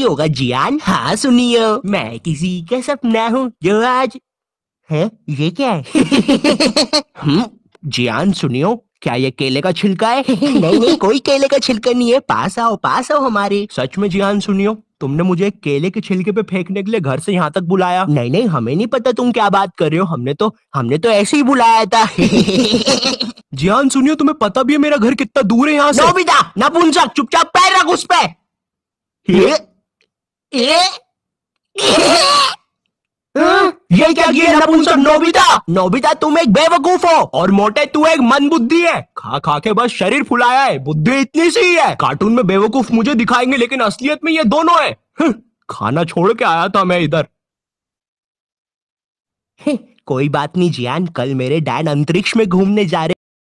कोई होगा जियान हाँ सुनियो मैं किसी का सपना हूँ जो आज है ये क्या है हम जियान सुनियो क्या ये केले का छिलका है नहीं नहीं कोई केले का छिलका नहीं है पास आओ पास आओ हमारे सच में जियान सुनियो तुमने मुझे केले के छिलके पे फेंकने के लिए घर से यहाँ तक बुलाया नहीं नहीं हमें नहीं पता तुम क्या बात कर रहे हो हमने तो हमने तो ऐसे ही बुलाया था जियान हाँ, सुनियो तुम्हें पता भी है मेरा घर कितना दूर है यहाँ से ना नपुंसक चुपचाप पैर रख उस पे ये क्या किया नपुंसक नोबिता नोबिता तुम एक बेवकूफ हो और मोटे तू एक मन बुद्धि है खा खा के बस शरीर फुलाया है बुद्धि इतनी सी है कार्टून में बेवकूफ मुझे दिखाएंगे लेकिन असलियत में ये दोनों है हम्म, खाना छोड़ के आया था मैं इधर कोई बात नहीं जियान कल मेरे डैन अंतरिक्ष में घूमने जा रहे